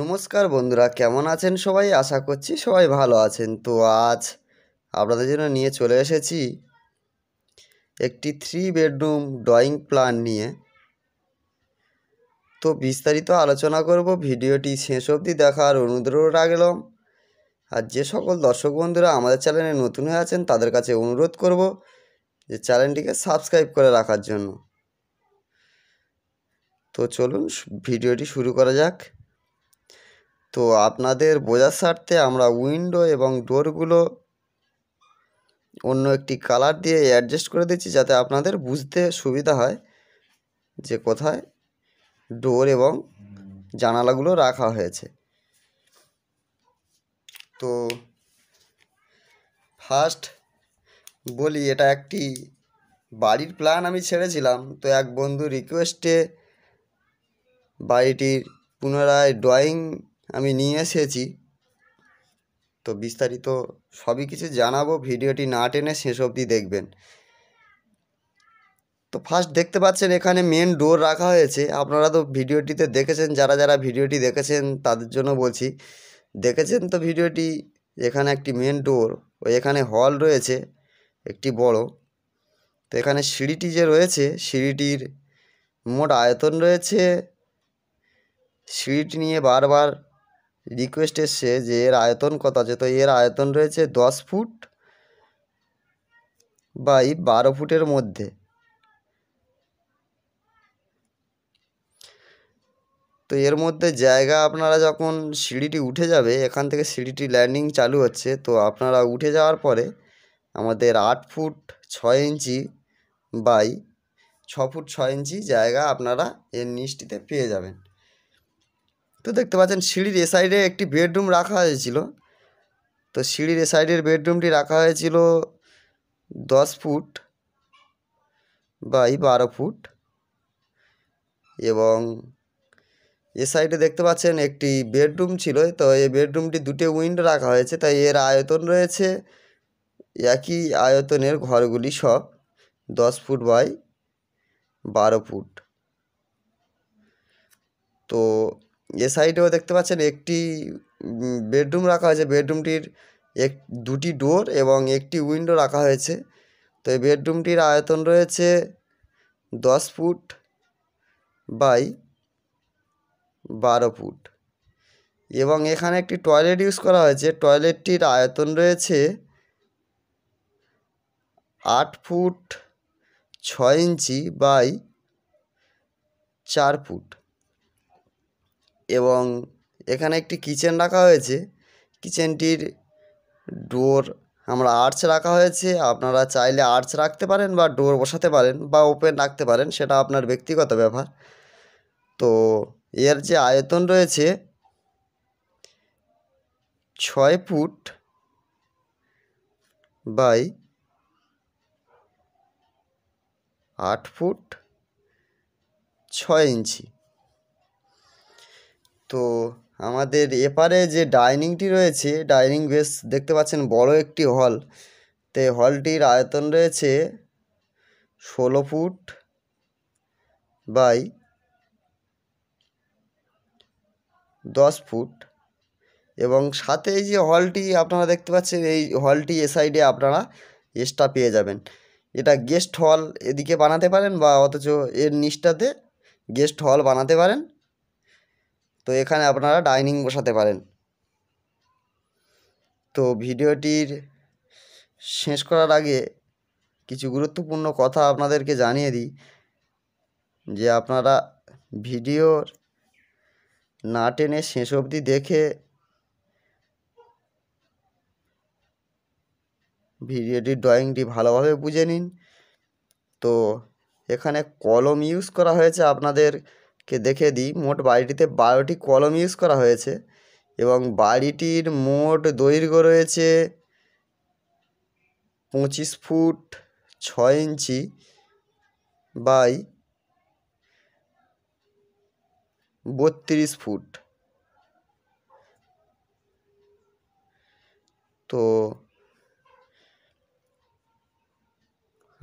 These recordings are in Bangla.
নমস্কার বন্ধুরা কেমন আছেন সবাই আশা করছি সবাই ভালো আছেন তো আজ আপনাদের জন্য নিয়ে চলে এসেছি একটি থ্রি বেডরুম ড্রয়িং প্ল্যান নিয়ে তো বিস্তারিত আলোচনা করব ভিডিওটি শেষ অবধি দেখার অনুরোধ রাখলাম আর যে সকল দর্শক বন্ধুরা আমাদের চ্যানেলে নতুন হয়ে আছেন তাদের কাছে অনুরোধ করব যে চ্যানেলটিকে সাবস্ক্রাইব করে রাখার জন্য তো চলুন ভিডিওটি শুরু করা যাক তো আপনাদের বোঝার স্বার্থে আমরা উইন্ডো এবং ডোরগুলো অন্য একটি কালার দিয়ে অ্যাডজাস্ট করে দিচ্ছি যাতে আপনাদের বুঝতে সুবিধা হয় যে কোথায় ডোর এবং জানালাগুলো রাখা হয়েছে তো ফার্স্ট বলি এটা একটি বাড়ির প্ল্যান আমি ছেড়েছিলাম তো এক বন্ধু রিকোয়েস্টে বাড়িটির পুনরায় ড্রয়িং আমি নিয়ে এসেছি তো বিস্তারিত সবই কিছু জানাবো ভিডিওটি না টেনে শেষ অবধি দেখবেন তো ফার্স্ট দেখতে পাচ্ছেন এখানে মেন ডোর রাখা হয়েছে আপনারা তো ভিডিওটিতে দেখেছেন যারা যারা ভিডিওটি দেখেছেন তাদের জন্য বলছি দেখেছেন তো ভিডিওটি এখানে একটি মেন ডোর ও এখানে হল রয়েছে একটি বড় তো এখানে সিঁড়িটি যে রয়েছে সিঁড়িটির মোট আয়তন রয়েছে সিঁড়িটি নিয়ে বারবার রিকোয়েস্ট এসছে যে এর আয়তন কত আছে তো এর আয়তন রয়েছে দশ ফুট বাই বারো ফুটের মধ্যে তো এর মধ্যে জায়গা আপনারা যখন সিঁড়িটি উঠে যাবে এখান থেকে সিঁড়িটি ল্যান্ডিং চালু হচ্ছে তো আপনারা উঠে যাওয়ার পরে আমাদের আট ফুট ছয় ইঞ্চি বাই ছ ফুট ছয় ইঞ্চি জায়গা আপনারা এর নিচটিতে পেয়ে যাবেন তো দেখতে পাচ্ছেন সিঁড়ির এ সাইডে একটি বেডরুম রাখা হয়েছিল তো সিঁড়ির এ সাইডের বেডরুমটি রাখা হয়েছিল দশ ফুট বাই বারো ফুট এবং এ সাইডে দেখতে পাচ্ছেন একটি বেডরুম ছিল তো এই বেডরুমটি দুটি উইন্ডো রাখা হয়েছে তাই এর আয়তন রয়েছে একই আয়তনের ঘরগুলি সব দশ ফুট বাই বারো ফুট তো এ সাইডেও দেখতে পাচ্ছেন একটি বেডরুম রাখা হয়েছে বেডরুমটির এক দুটি ডোর এবং একটি উইন্ডো রাখা হয়েছে তো এই বেডরুমটির আয়তন রয়েছে দশ ফুট বাই বারো ফুট এবং এখানে একটি টয়লেট ইউজ করা হয়েছে টয়লেটটির আয়তন রয়েছে আট ফুট ছয় ইঞ্চি বাই চার ফুট এবং এখানে একটি কিচেন রাখা হয়েছে কিচেনটির ডোর আমরা আর্চ রাখা হয়েছে আপনারা চাইলে আর্চ রাখতে পারেন বা ডোর বসাতে পারেন বা ওপেন রাখতে পারেন সেটা আপনার ব্যক্তিগত ব্যাপার তো এর যে আয়তন রয়েছে ছয় ফুট বাই আট ফুট ছয় ইঞ্চি তো আমাদের এপারে যে ডাইনিংটি রয়েছে ডাইনিং বেশ দেখতে পাচ্ছেন বড় একটি হল তো হলটির আয়তন রয়েছে ষোলো ফুট বাই দশ ফুট এবং সাথে এই যে হলটি আপনারা দেখতে পাচ্ছেন এই হলটি এ সাইডে আপনারা এক্সট্রা পেয়ে যাবেন এটা গেস্ট হল এদিকে বানাতে পারেন বা অথচ এর নিচটাতে গেস্ট হল বানাতে পারেন তো এখানে আপনারা ডাইনিং বসাতে পারেন তো ভিডিওটির শেষ করার আগে কিছু গুরুত্বপূর্ণ কথা আপনাদেরকে জানিয়ে দিই যে আপনারা ভিডিওর না টেনে শেষ অবধি দেখে ভিডিওটির ড্রয়িংটি ভালোভাবে বুঝে নিন তো এখানে কলম ইউজ করা হয়েছে আপনাদের কে দেখে দিই মোট বাড়িটিতে বারোটি কলম ইউজ করা হয়েছে এবং বাড়িটির মোট দৈর্ঘ্য রয়েছে পঁচিশ ফুট ছয় ইঞ্চি বাই বত্রিশ ফুট তো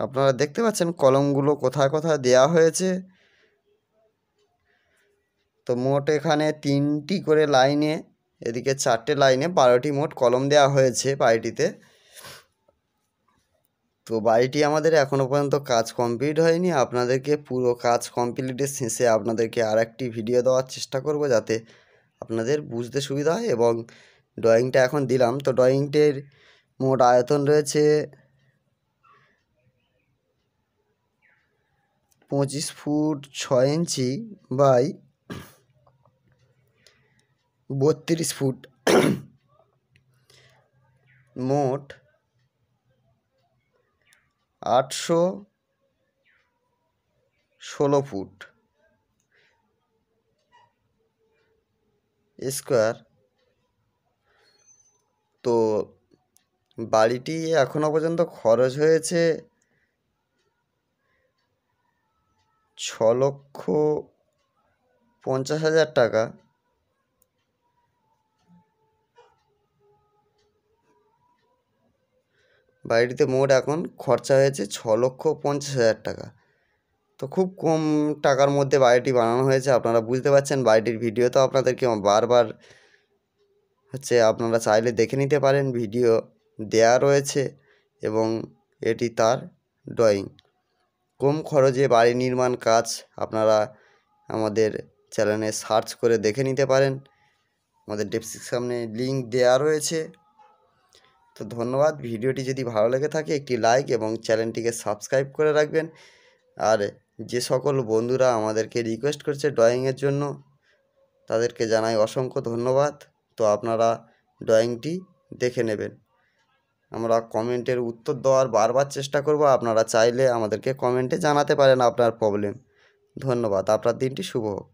আপনারা দেখতে পাচ্ছেন কলমগুলো কোথায় কোথায় দেয়া হয়েছে তো মোট এখানে তিনটি করে লাইনে এদিকে চারটে লাইনে বারোটি মোট কলম দেওয়া হয়েছে বাড়িটিতে তো বাড়িটি আমাদের এখনও পর্যন্ত কাজ কমপ্লিট হয়নি আপনাদেরকে পুরো কাজ কমপ্লিটের শেষে আপনাদেরকে আর একটি ভিডিও দেওয়ার চেষ্টা করব যাতে আপনাদের বুঝতে সুবিধা হয় এবং ড্রয়িংটা এখন দিলাম তো ড্রয়িংটির মোট আয়তন রয়েছে পঁচিশ ফুট ছয় ইঞ্চি বাই বত্রিশ ফুট মোট আটশো ষোলো ফুট স্কোয়ার তো বাড়িটি এখনও পর্যন্ত খরচ হয়েছে ছ লক্ষ পঞ্চাশ হাজার টাকা বাড়িতে মোট এখন খরচা হয়েছে ছ লক্ষ পঞ্চাশ হাজার টাকা তো খুব কম টাকার মধ্যে বাড়িটি বানানো হয়েছে আপনারা বুঝতে পারছেন বাড়িটির ভিডিও তো আপনাদেরকে বারবার হচ্ছে আপনারা চাইলে দেখে নিতে পারেন ভিডিও দেয়া রয়েছে এবং এটি তার ড্রয়িং কম খরচে বাড়ি নির্মাণ কাজ আপনারা আমাদের চ্যানেলে সার্চ করে দেখে নিতে পারেন আমাদের ডেপসির সামনে লিঙ্ক দেয়া রয়েছে তো ধন্যবাদ ভিডিওটি যদি ভালো লেগে থাকে একটি লাইক এবং চ্যানেলটিকে সাবস্ক্রাইব করে রাখবেন আর যে সকল বন্ধুরা আমাদেরকে রিকোয়েস্ট করছে ড্রয়িংয়ের জন্য তাদেরকে জানাই অসংখ্য ধন্যবাদ তো আপনারা ড্রয়িংটি দেখে নেবেন আমরা কমেন্টের উত্তর দেওয়ার বারবার চেষ্টা করব আপনারা চাইলে আমাদেরকে কমেন্টে জানাতে পারেন আপনার প্রবলেম ধন্যবাদ আপনার দিনটি শুভ হোক